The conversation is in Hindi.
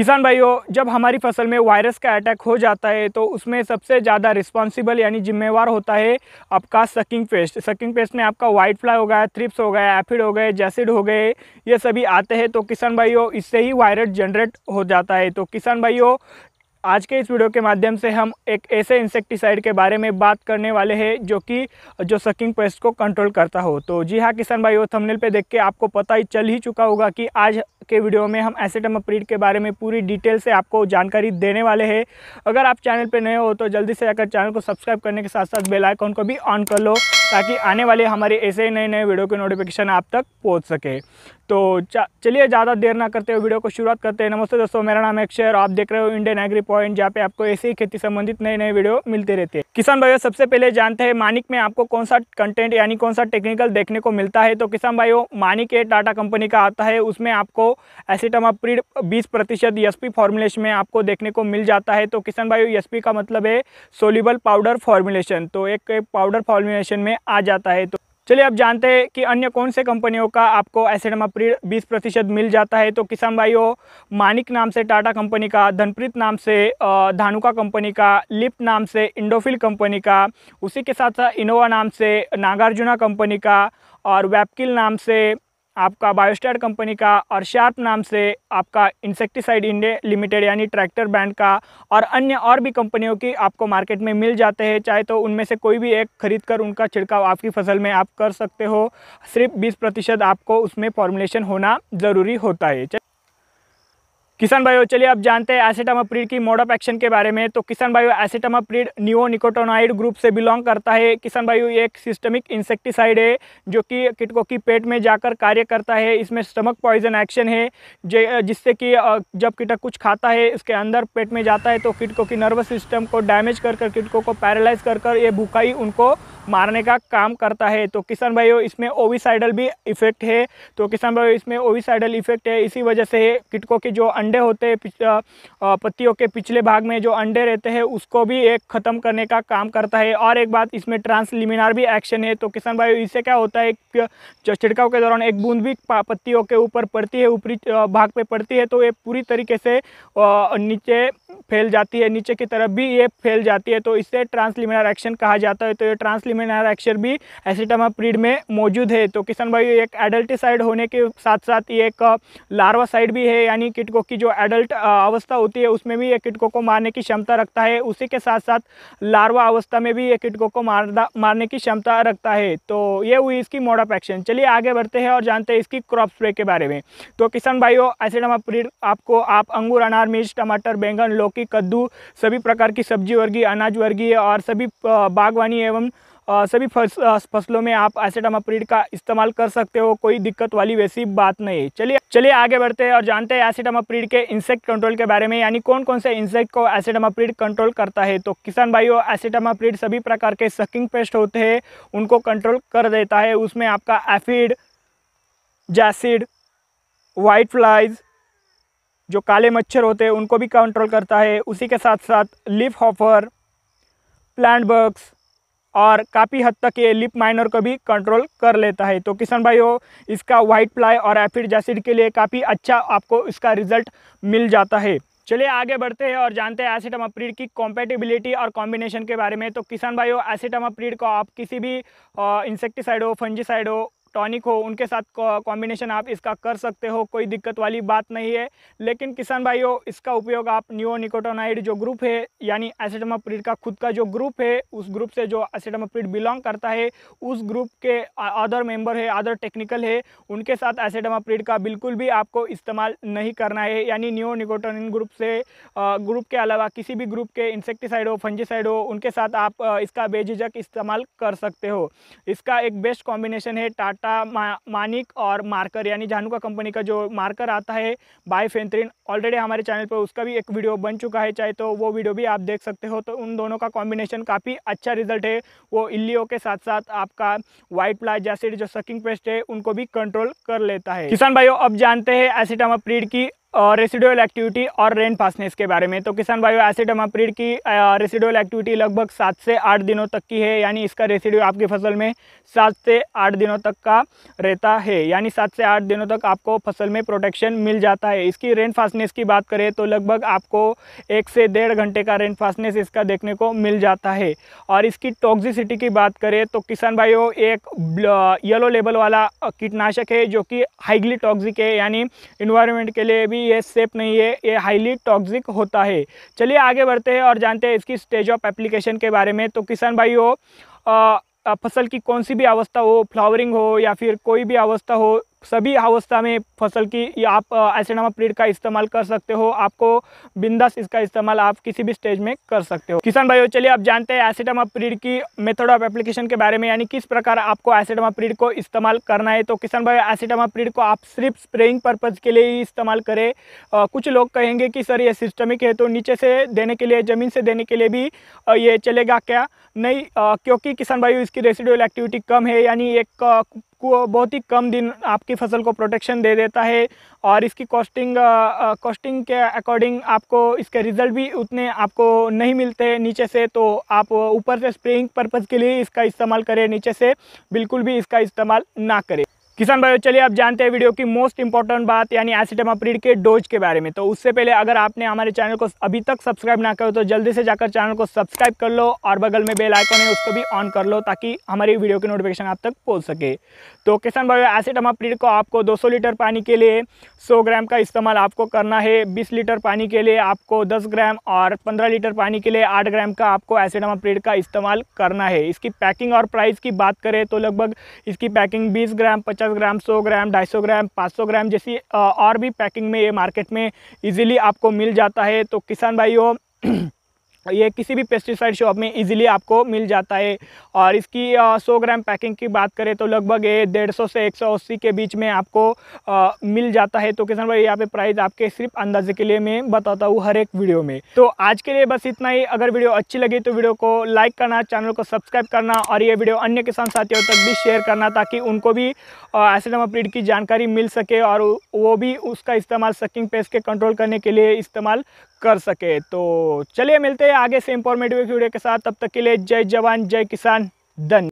किसान भाइयों जब हमारी फसल में वायरस का अटैक हो जाता है तो उसमें सबसे ज़्यादा रिस्पॉन्सिबल यानी जिम्मेवार होता है आपका सकिंग पेस्ट सकिंग पेस्ट में आपका वाइट फ्लाई हो गया थ्रिप्स हो गया एफिड हो गए जैसिड हो गए ये सभी आते हैं तो किसान भाइयों इससे ही वायरस जनरेट हो जाता है तो किसान भाइयों आज के इस वीडियो के माध्यम से हम एक ऐसे इंसेक्टिसाइड के बारे में बात करने वाले हैं जो कि जो सकिंग पेस्ट को कंट्रोल करता हो तो जी हाँ किसान भाई वो थंबनेल पे देख के आपको पता ही चल ही चुका होगा कि आज के वीडियो में हम अप्रीड के बारे में पूरी डिटेल से आपको जानकारी देने वाले हैं अगर आप चैनल पर नए हो तो जल्दी से जाकर चैनल को सब्सक्राइब करने के साथ साथ बेलाइकॉन को भी ऑन कर लो ताकि आने वाले हमारे ऐसे नए नए वीडियो के नोटिफिकेशन आप तक पहुँच सके तो चलिए ज़्यादा देर ना करते हुए वीडियो को शुरुआत करते हैं नमस्ते दोस्तों मेरा नाम अक्षय और आप देख रहे हो इंडियन एग्री पॉइंट जहाँ पे आपको ऐसे ही खेती संबंधित नए नए वीडियो मिलते रहते हैं किसान भाइयों सबसे पहले जानते हैं मानिक में आपको कौन सा कंटेंट यानी कौन सा टेक्निकल देखने को मिलता है तो किसान भाइयों मानिक ये टाटा कंपनी का आता है उसमें आपको एसिटामाप्रीड 20 प्रतिशत एस फॉर्मुलेशन में आपको देखने को मिल जाता है तो किसान भाइयों एस का मतलब है सोल्यूबल पाउडर फॉर्मुलेशन तो एक पाउडर फॉर्मुलेशन में आ जाता है तो चलिए अब जानते हैं कि अन्य कौन से कंपनियों का आपको एसिड मप्रीड बीस प्रतिशत मिल जाता है तो किसान भाइयों मानिक नाम से टाटा कंपनी का धनप्रीत नाम से धानुका कंपनी का लिप्ट नाम से इंडोफिल कंपनी का उसी के साथ साथ इनोवा नाम से नागार्जुना कंपनी का और वैपकिल नाम से आपका बायोस्टार कंपनी का और शार्प नाम से आपका इंसेक्टिसाइड इंडिया लिमिटेड यानी ट्रैक्टर ब्रांड का और अन्य और भी कंपनियों की आपको मार्केट में मिल जाते हैं चाहे तो उनमें से कोई भी एक खरीद कर उनका छिड़काव आपकी फसल में आप कर सकते हो सिर्फ बीस प्रतिशत आपको उसमें फॉर्मुलेशन होना ज़रूरी होता है किसान भाइयों चलिए आप जानते हैं एसिटामाप्रीड की मोड ऑफ एक्शन के बारे में तो किसान भाइयों एसिटामाप्रीड न्यू निकोटोनाइड ग्रुप से बिलोंग करता है किसान भाइयों ये एक सिस्टमिक इंसेक्टिसाइड है जो कि किटकों की पेट में जाकर कार्य करता है इसमें स्टमक पॉइजन एक्शन है जिससे कि जब किटक कुछ खाता है उसके अंदर पेट में जाता है तो किटकों की नर्वस सिस्टम को डैमेज कर कर किटकों को पैरालाइज कर कर ये भूखाई उनको मारने का काम करता है तो किसान भाइयों इसमें ओविसाइडल भी इफेक्ट है तो किसान भाइयों इसमें ओविसाइडल इफेक्ट है इसी वजह से किटकों के जो अंडे होते हैं पत्तियों के पिछले भाग में जो अंडे रहते हैं उसको भी एक ख़त्म करने का काम करता है और एक बात इसमें ट्रांसलिमिनार भी एक्शन है तो किसान भाइयों इससे क्या होता है जो छिड़काव के दौरान एक बूंद भी पत्तियों के ऊपर पड़ती है ऊपरी भाग पर पड़ती है तो ये पूरी तरीके से नीचे फैल जाती है नीचे की तरफ भी ये फैल जाती है तो इससे ट्रांसलिमिनार एक्शन कहा जाता है तो ये ट्रांसलिमिन ल्यूमिनार अक्षर भी एसिटामाप्रीड में मौजूद है तो किसान भाई एक एडल्टिसाइड होने के साथ साथ ये एक लार्वा साइड भी है यानी किटको की जो एडल्ट अवस्था होती है उसमें भी ये किटको को मारने की क्षमता रखता है उसी के साथ साथ लार्वा अवस्था में भी ये किटको को मारदा मारने की क्षमता रखता है तो ये हुई इसकी मोड ऑफ एक्शन चलिए आगे बढ़ते हैं और जानते हैं इसकी क्रॉप स्प्रे के बारे में तो किसान भाइयों एसिडामाप्रीड आपको आप अंगूर अनार मिर्च टमाटर बैंगन लौकी कद्दू सभी प्रकार की सब्जी वर्गीय अनाज वर्गीय और सभी बागवानी एवं सभी फसलों में आप एसिडामाप्रीड का इस्तेमाल कर सकते हो कोई दिक्कत वाली वैसी बात नहीं है चलिए चलिए आगे बढ़ते हैं और जानते हैं एसिडामाप्रीड के इंसेक्ट कंट्रोल के बारे में यानी कौन कौन से इंसेक्ट को एसिडामाप्रीड कंट्रोल करता है तो किसान भाइयों एसिटामाप्रीड सभी प्रकार के सकिंग पेस्ट होते हैं उनको कंट्रोल कर देता है उसमें आपका एफिड जैसिड वाइट फ्लाइज़ जो काले मच्छर होते हैं उनको भी कंट्रोल करता है उसी के साथ साथ लिफ हॉफर प्लांट बर्ग्स और काफ़ी हद तक ये लिप माइनर को भी कंट्रोल कर लेता है तो किसान हो इसका व्हाइट प्लाई और एफिड जैसिड के लिए काफ़ी अच्छा आपको इसका रिजल्ट मिल जाता है चलिए आगे बढ़ते हैं और जानते हैं एसिटम अप्रीड की कॉम्पेटिबिलिटी और कॉम्बिनेशन के बारे में तो किसान हो एसिटम अप्रीड को आप किसी भी इंसेक्टिसाइड हो फंजीसाइड हो टॉनिक हो उनके साथ कॉम्बिनेशन आप इसका कर सकते हो कोई दिक्कत वाली बात नहीं है लेकिन किसान भाइयों इसका उपयोग आप न्यू निकोटोनाइड जो ग्रुप है यानी एसिडमाप्रिड का खुद का जो ग्रुप है उस ग्रुप से जो एसिडमाप्रिड बिलोंग करता है उस ग्रुप के अदर मेंबर है अदर टेक्निकल है उनके साथ एसिडमाप्रिड का बिल्कुल भी आपको इस्तेमाल नहीं करना है यानी न्यू निकोटोनिन ग्रुप से ग्रुप के अलावा किसी भी ग्रुप के इंसेक्टिसाइड हो फंजीसाइड हो उनके साथ आप इसका बेझिझक इस्तेमाल कर सकते हो इसका एक बेस्ट कॉम्बिनेशन है टाटा टाटा मा, मानिक और मार्कर यानी जानुका कंपनी का जो मार्कर आता है बायफेंथ्रिन ऑलरेडी हमारे चैनल पर उसका भी एक वीडियो बन चुका है चाहे तो वो वीडियो भी आप देख सकते हो तो उन दोनों का कॉम्बिनेशन काफ़ी अच्छा रिजल्ट है वो इल्लियों के साथ साथ आपका व्हाइट प्लाज एसिड जो सकिंग पेस्ट है उनको भी कंट्रोल कर लेता है किसान भाइयों अब जानते हैं एसिटामा प्रीड की और रेसिडुअल एक्टिविटी और रेन फास्टनेस के बारे में तो किसान भाई एसिड अमाप्रीड की रेसिडुअल एक्टिविटी लगभग सात से आठ दिनों तक की है यानी इसका रेसिड्यू आपकी फसल में सात से आठ दिनों तक का रहता है यानी सात से आठ दिनों तक आपको फसल में प्रोटेक्शन मिल जाता है इसकी रेन फास्टनेस की बात करें तो लगभग आपको एक से डेढ़ घंटे का रेन फास्टनेस इसका देखने को मिल जाता है और इसकी टॉक्सिसिटी की बात करें तो किसान भाइयों एक येलो लेबल वाला कीटनाशक है जो कि हाइगली टॉक्सिक है यानी इन्वायरमेंट के लिए भी भी ये सेफ नहीं है ये हाईली टॉक्सिक होता है चलिए आगे बढ़ते हैं और जानते हैं इसकी स्टेज ऑफ एप्लीकेशन के बारे में तो किसान भाई हो फसल की कौन सी भी अवस्था हो फ्लावरिंग हो या फिर कोई भी अवस्था हो सभी अवस्था में फसल की आप एसिडामा प्रीड का इस्तेमाल कर सकते हो आपको बिंदास इसका इस्तेमाल आप किसी भी स्टेज में कर सकते हो किसान भाइयों चलिए आप जानते हैं एसिडामा प्रीड की मेथड ऑफ एप्लीकेशन के बारे में यानी किस प्रकार आपको एसिडामा प्रीड को इस्तेमाल करना है तो किसान भाई एसिडामा प्रीड को आप सिर्फ स्प्रेइंग पर्पज़ के लिए ही इस्तेमाल करें कुछ लोग कहेंगे कि सर ये सिस्टमिक है तो नीचे से देने के लिए ज़मीन से देने के लिए भी ये चलेगा क्या नहीं क्योंकि किसान भाई इसकी रेसिडुअल एक्टिविटी कम है यानी एक बहुत ही कम दिन आपकी फसल को प्रोटेक्शन दे देता है और इसकी कॉस्टिंग कॉस्टिंग के अकॉर्डिंग आपको इसके रिज़ल्ट भी उतने आपको नहीं मिलते नीचे से तो आप ऊपर से स्प्रेइंग पर्पज़ के लिए इसका इस्तेमाल करें नीचे से बिल्कुल भी इसका इस्तेमाल ना करें किसान भाइयों चलिए आप जानते हैं वीडियो की मोस्ट इंपॉर्टेंट बात यानी एसिटामाप्रीड के डोज के बारे में तो उससे पहले अगर आपने हमारे चैनल को अभी तक सब्सक्राइब ना करो तो जल्दी से जाकर चैनल को सब्सक्राइब कर लो और बगल में बेल आइकन है उसको भी ऑन कर लो ताकि हमारी वीडियो की नोटिफिकेशन आप तक पहुँच सके तो किसान भाइयों एसिटामाप्रीड को आपको दो लीटर पानी के लिए सौ ग्राम का इस्तेमाल आपको करना है बीस लीटर पानी के लिए आपको दस ग्राम और पंद्रह लीटर पानी के लिए आठ ग्राम का आपको एसिटामाप्रीड का इस्तेमाल करना है इसकी पैकिंग और प्राइस की बात करें तो लगभग इसकी पैकिंग बीस ग्राम पचास पचास ग्राम सौ ग्राम ढाई सौ ग्राम पाँच सौ ग्राम जैसी और भी पैकिंग में ये मार्केट में ईजिली आपको मिल जाता है तो किसान भाई हो ये किसी भी पेस्टिसाइड शॉप में इजीली आपको मिल जाता है और इसकी 100 ग्राम पैकिंग की बात करें तो लगभग ये डेढ़ सौ से एक सौ अस्सी के बीच में आपको आ, मिल जाता है तो किसान भाई यहाँ पे प्राइस आपके सिर्फ अंदाजे के लिए मैं बताता हूँ हर एक वीडियो में तो आज के लिए बस इतना ही अगर वीडियो अच्छी लगी तो वीडियो को लाइक करना चैनल को सब्सक्राइब करना और ये वीडियो अन्य किसान साथियों तक भी शेयर करना ताकि उनको भी एसिडम अप्रीड की जानकारी मिल सके और वो भी उसका इस्तेमाल सकिंग पेस्ट के कंट्रोल करने के लिए इस्तेमाल कर सके तो चलिए मिलते हैं आगे से इंफॉर्मेटिव वीडियो के साथ तब तक के लिए जय जवान जय किसान धन